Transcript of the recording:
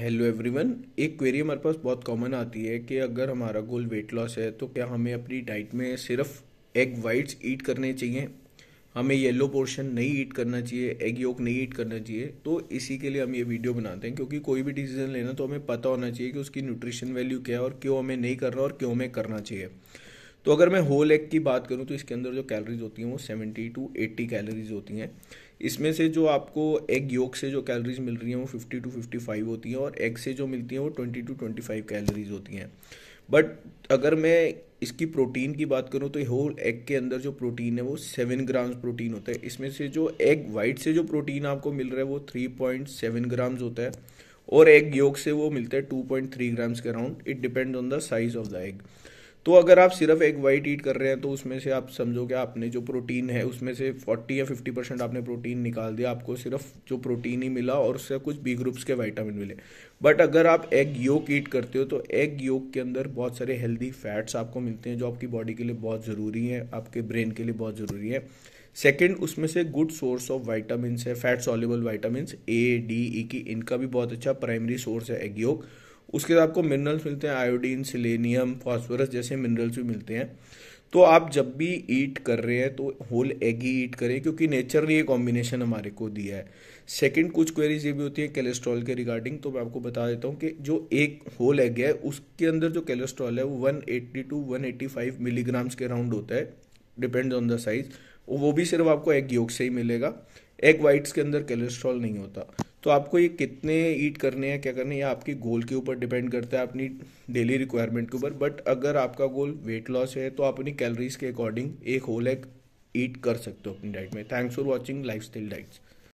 hello everyone एक query हमारे पास बहुत कॉमन आती है कि अगर हमारा गोल वेट लॉस है तो क्या हमें अपनी डाइट में सिर्फ एग वाइट्स ईट करने चाहिए हमें येलो पोर्शन नहीं ईट करना चाहिए एग योक नहीं ईट करना चाहिए तो इसी के लिए हम ये वीडियो बनाते हैं क्योंकि कोई भी डिसीजन लेना तो हमें पता होना चाहिए कि उसकी न्यूट्रिशन वैल्यू क्या है और क्यों हमें नहीं करना और क्यों हमें करना चाहिए तो अगर मैं होल एग की बात करूँ तो इसके अंदर जो कैलोरीज होती हैं वो सेवेंटी टू एट्टी कैलोरीज होती हैं इसमें से जो आपको एग योग से जो कैलोरीज मिल रही हैं वो फिफ्टी टू फिफ्टी फाइव होती हैं और एग से जो मिलती हैं वो twenty to twenty five calories होती हैं बट अगर मैं इसकी प्रोटीन की बात करूँ तो होल एग के अंदर जो प्रोटीन है वो सेवन ग्राम्स प्रोटीन होता है इसमें से जो एग वाइट से जो प्रोटीन आपको मिल रहा है वो थ्री पॉइंट सेवन ग्राम्स होता है और एग योग से वो मिलता है टू पॉइंट थ्री ग्राम्स के around it depends on the size of the egg तो अगर आप सिर्फ एक वाइट ईट कर रहे हैं तो उसमें से आप समझो कि आपने जो प्रोटीन है उसमें से 40 या 50 परसेंट आपने प्रोटीन निकाल दिया आपको सिर्फ जो प्रोटीन ही मिला और उससे कुछ बी ग्रुप्स के वाइटामिन मिले बट अगर आप एग योग ईट करते हो तो एग योग के अंदर बहुत सारे हेल्दी फैट्स आपको मिलते हैं जो आपकी बॉडी के लिए बहुत ज़रूरी है आपके ब्रेन के लिए बहुत ज़रूरी है सेकेंड उसमें से गुड सोर्स ऑफ वाइटामिन है fat soluble vitamin A D E की इनका भी बहुत अच्छा प्राइमरी सोर्स है एग योग उसके साथ आपको मिनरल्स मिलते हैं आयोडीन सिलेनियम फॉस्फोरस जैसे मिनरल्स भी मिलते हैं तो आप जब भी ईट कर रहे हैं तो होल एग ही ईट करें क्योंकि नेचर ने ये कॉम्बिनेशन हमारे को दिया है सेकंड कुछ क्वेरीज ये भी होती है कैलेस्ट्रॉल के रिगार्डिंग तो मैं आपको बता देता हूँ कि जो एक होल एग है उसके अंदर जो कैलेस्ट्रॉल है वो 180 टू 185 मिलीग्राम्स के अराउंड होता है डिपेंड्स ऑन द साइज वो भी सिर्फ आपको एग योग से ही मिलेगा एग वाइट्स के अंदर कैलेस्ट्रॉल नहीं होता तो आपको ये कितने ईट करने हैं क्या करने हैं ये आपके गोल के ऊपर डिपेंड करता है अपनी डेली रिक्वायरमेंट के ऊपर बट अगर आपका गोल वेट लॉस है तो आप अपनी कैलोरीज के अकॉर्डिंग एक होल एग ईट कर सकते हो अपनी डाइट में thanks for watching lifestyle diets